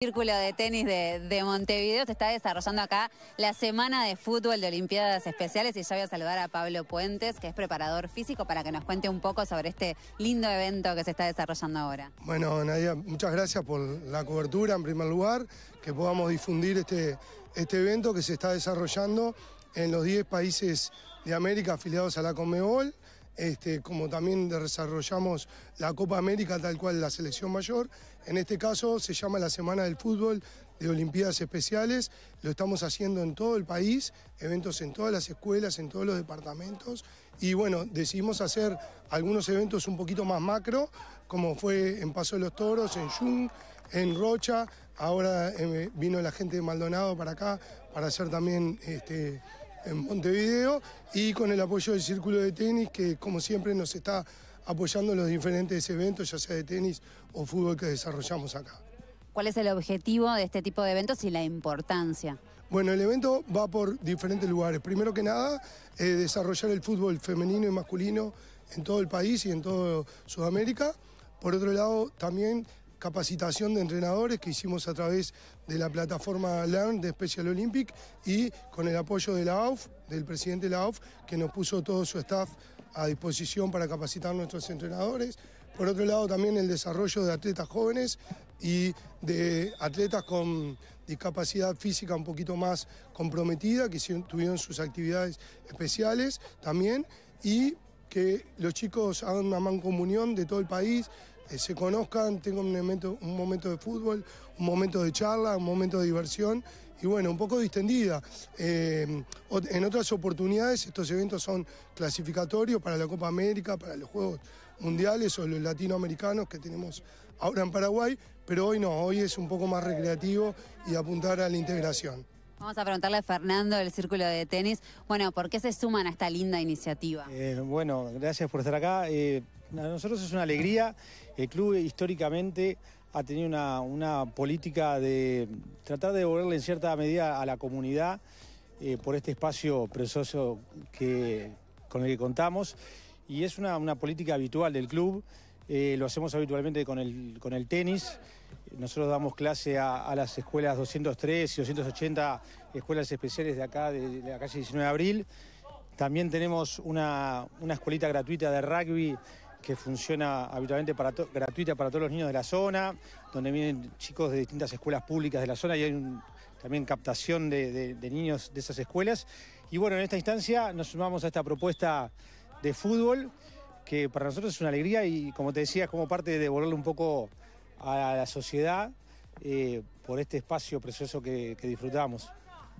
Círculo de Tenis de, Montevideo se está desarrollando acá la semana de fútbol de Olimpiadas Especiales y yo voy a saludar a Pablo Puentes, que es preparador físico, para que nos cuente un poco sobre este lindo evento que se está desarrollando ahora. Bueno, Nadia, muchas gracias por la cobertura en primer lugar, que podamos difundir este, este evento que se está desarrollando en los 10 países de América afiliados a la Comebol. Este, como también desarrollamos la Copa América, tal cual la selección mayor. En este caso se llama la Semana del Fútbol de Olimpiadas Especiales, lo estamos haciendo en todo el país, eventos en todas las escuelas, en todos los departamentos, y bueno, decidimos hacer algunos eventos un poquito más macro, como fue en Paso de los Toros, en Jung, en Rocha, ahora eh, vino la gente de Maldonado para acá para hacer también... Este, en Montevideo y con el apoyo del Círculo de Tenis que como siempre nos está apoyando en los diferentes eventos, ya sea de tenis o fútbol que desarrollamos acá. ¿Cuál es el objetivo de este tipo de eventos y la importancia? Bueno, el evento va por diferentes lugares. Primero que nada, eh, desarrollar el fútbol femenino y masculino en todo el país y en toda Sudamérica. Por otro lado, también capacitación de entrenadores que hicimos a través de la plataforma LEARN de Special Olympic y con el apoyo de la AUF, del presidente de la AUF, que nos puso todo su staff a disposición para capacitar nuestros entrenadores. Por otro lado, también el desarrollo de atletas jóvenes y de atletas con discapacidad física un poquito más comprometida, que tuvieron sus actividades especiales también, y que los chicos hagan una mancomunión de todo el país, se conozcan, tengan un momento, un momento de fútbol, un momento de charla, un momento de diversión y bueno, un poco distendida. Eh, en otras oportunidades estos eventos son clasificatorios para la Copa América, para los Juegos Mundiales o los latinoamericanos que tenemos ahora en Paraguay, pero hoy no, hoy es un poco más recreativo y apuntar a la integración. Vamos a preguntarle a Fernando del Círculo de Tenis, bueno, ¿por qué se suman a esta linda iniciativa? Eh, bueno, gracias por estar acá. Eh, nosotros es una alegría. El club históricamente ha tenido una, política de tratar de devolverle en cierta medida a la comunidad eh, por este espacio precioso que, con el que contamos. Y es una, política habitual del club. Eh, lo hacemos habitualmente con el, tenis. Nosotros damos clase a, las escuelas 203 y 280 escuelas especiales de acá, de, la calle 19 de abril. También tenemos una escuelita gratuita de rugby que funciona habitualmente gratuita para todos los niños de la zona, donde vienen chicos de distintas escuelas públicas de la zona y hay también captación de, niños de esas escuelas. Y bueno, en esta instancia nos sumamos a esta propuesta de fútbol, que para nosotros es una alegría y como te decía, como parte de devolverle un poco a la sociedad eh, por este espacio precioso que disfrutamos.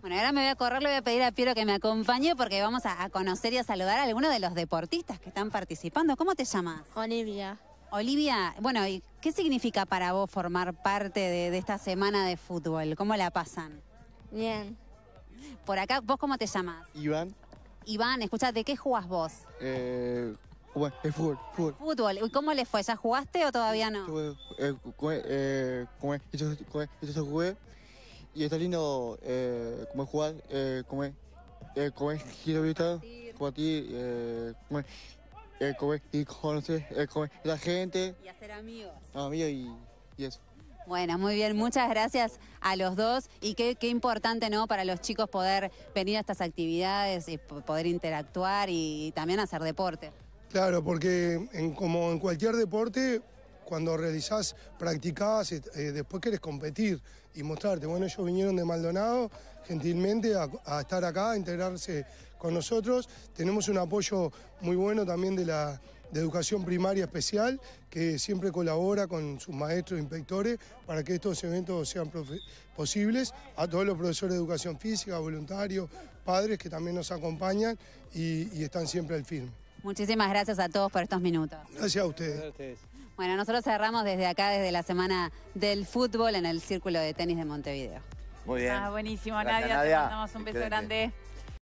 Bueno, ahora me voy a correr, le voy a pedir a Piero que me acompañe porque vamos a, conocer y a saludar a algunos de los deportistas que están participando. ¿Cómo te llamas? Olivia. Olivia, bueno, ¿y qué significa para vos formar parte de, esta semana de fútbol? ¿Cómo la pasan? Bien. Por acá, ¿vos cómo te llamas? Iván. Iván, escucha, ¿de qué jugás vos? Eh, bueno, fútbol, fútbol. Fútbol. ¿Y cómo le fue? ¿Ya jugaste o todavía no? Eh, eh, yo, yo, yo jugué y está lindo eh, como jugar, eh, como es, eh, como eh, es conocer eh, eh la gente. Y hacer amigos. Amigos y, y eso. Bueno, muy bien, muchas gracias a los dos y qué, qué, importante ¿no? para los chicos poder venir a estas actividades y poder interactuar y, y también hacer deporte. Claro, porque en, como en cualquier deporte cuando realizás, practicás, eh, eh, después querés competir y mostrarte. Bueno, ellos vinieron de Maldonado gentilmente a, estar acá, a integrarse con nosotros. Tenemos un apoyo muy bueno también de la educación primaria especial, que siempre colabora con sus maestros e inspectores para que estos eventos sean posibles, a todos los profesores de educación física, voluntarios, padres que también nos acompañan y, están siempre al firme. Muchísimas gracias a todos por estos minutos. Gracias a ustedes. Bueno, nosotros cerramos desde acá, desde la semana del fútbol en el Círculo de Tenis de Montevideo. Muy bien. Ah, buenísimo, Nadia. Te mandamos un beso grande.